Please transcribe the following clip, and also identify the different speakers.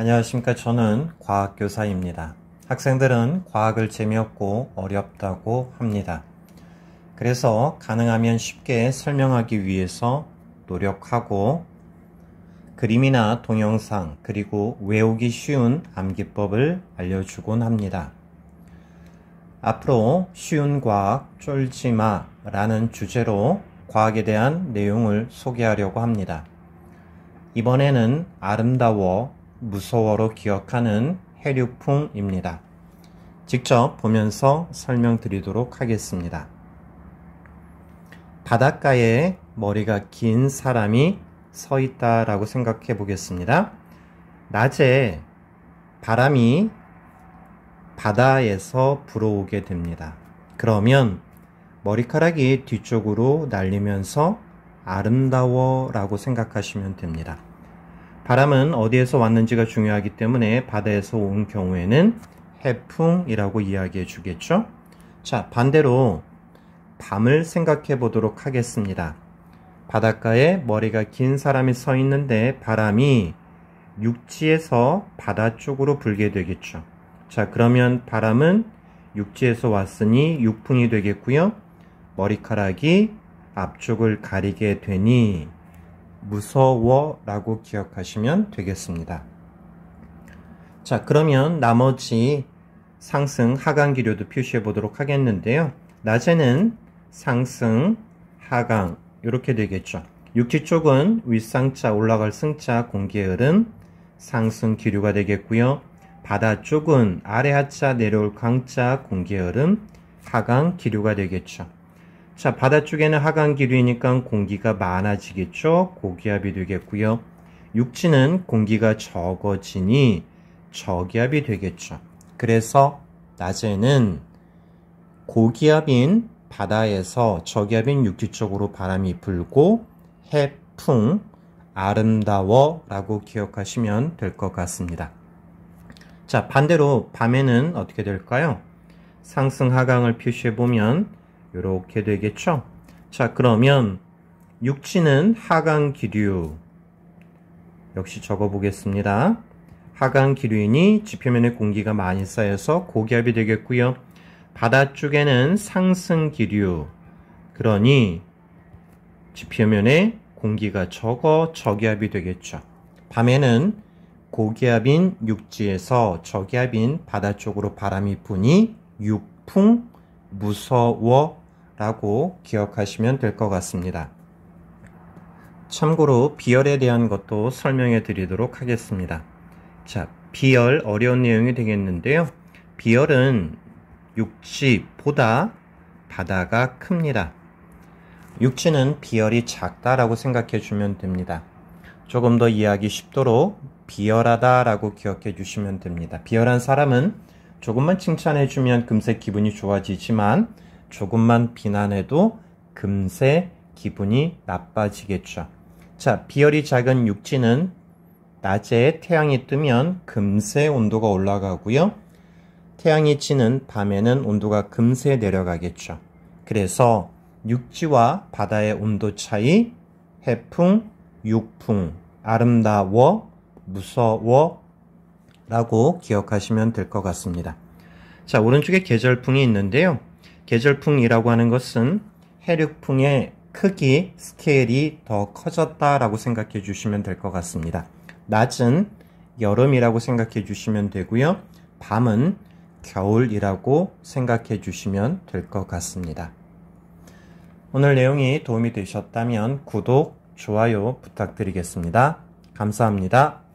Speaker 1: 안녕하십니까. 저는 과학교사입니다. 학생들은 과학을 재미없고 어렵다고 합니다. 그래서 가능하면 쉽게 설명하기 위해서 노력하고 그림이나 동영상 그리고 외우기 쉬운 암기법을 알려주곤 합니다. 앞으로 쉬운 과학 쫄지마라는 주제로 과학에 대한 내용을 소개하려고 합니다. 이번에는 아름다워 무서워로 기억하는 해류풍입니다. 직접 보면서 설명드리도록 하겠습니다. 바닷가에 머리가 긴 사람이 서 있다라고 생각해 보겠습니다. 낮에 바람이 바다에서 불어오게 됩니다. 그러면 머리카락이 뒤쪽으로 날리면서 아름다워 라고 생각하시면 됩니다. 바람은 어디에서 왔는지가 중요하기 때문에 바다에서 온 경우에는 해풍이라고 이야기해 주겠죠. 자, 반대로 밤을 생각해 보도록 하겠습니다. 바닷가에 머리가 긴 사람이 서 있는데 바람이 육지에서 바다 쪽으로 불게 되겠죠. 자, 그러면 바람은 육지에서 왔으니 육풍이 되겠고요. 머리카락이 앞쪽을 가리게 되니 무서워 라고 기억하시면 되겠습니다. 자, 그러면 나머지 상승, 하강 기류도 표시해 보도록 하겠는데요. 낮에는 상승, 하강 이렇게 되겠죠. 육지 쪽은 윗상차 올라갈 승차 공기 의 흐름 상승 기류가 되겠고요. 바다 쪽은 아래 하차 내려올 강차 공기 의 흐름 하강 기류가 되겠죠. 자, 바다 쪽에는 하강기류이니까 공기가 많아지겠죠? 고기압이 되겠고요. 육지는 공기가 적어지니 저기압이 되겠죠. 그래서 낮에는 고기압인 바다에서 저기압인 육지 쪽으로 바람이 불고 해풍 아름다워 라고 기억하시면 될 것 같습니다. 자 반대로 밤에는 어떻게 될까요? 상승 하강을 표시해 보면 이렇게 되겠죠. 자, 그러면 육지는 하강 기류 역시 적어보겠습니다. 하강 기류이니 지표면에 공기가 많이 쌓여서 고기압이 되겠고요. 바다 쪽에는 상승 기류 그러니 지표면에 공기가 적어 저기압이 되겠죠. 밤에는 고기압인 육지에서 저기압인 바다 쪽으로 바람이 부니 육풍 무서워 라고 기억하시면 될 것 같습니다. 참고로 비열에 대한 것도 설명해 드리도록 하겠습니다. 자, 비열 어려운 내용이 되겠는데요. 비열은 육지보다 바다가 큽니다. 육지는 비열이 작다라고 생각해 주면 됩니다. 조금 더 이해하기 쉽도록 비열하다라고 기억해 주시면 됩니다. 비열한 사람은 조금만 칭찬해주면 금세 기분이 좋아지지만 조금만 비난해도 금세 기분이 나빠지겠죠. 자, 비열이 작은 육지는 낮에 태양이 뜨면 금세 온도가 올라가고요. 태양이 지는 밤에는 온도가 금세 내려가겠죠. 그래서 육지와 바다의 온도 차이, 해풍, 육풍, 아름다워, 무서워, 라고 기억하시면 될 것 같습니다. 자, 오른쪽에 계절풍이 있는데요. 계절풍이라고 하는 것은 해륙풍의 크기, 스케일이 더 커졌다라고 생각해 주시면 될 것 같습니다. 낮은 여름이라고 생각해 주시면 되고요. 밤은 겨울이라고 생각해 주시면 될 것 같습니다. 오늘 내용이 도움이 되셨다면 구독, 좋아요 부탁드리겠습니다. 감사합니다.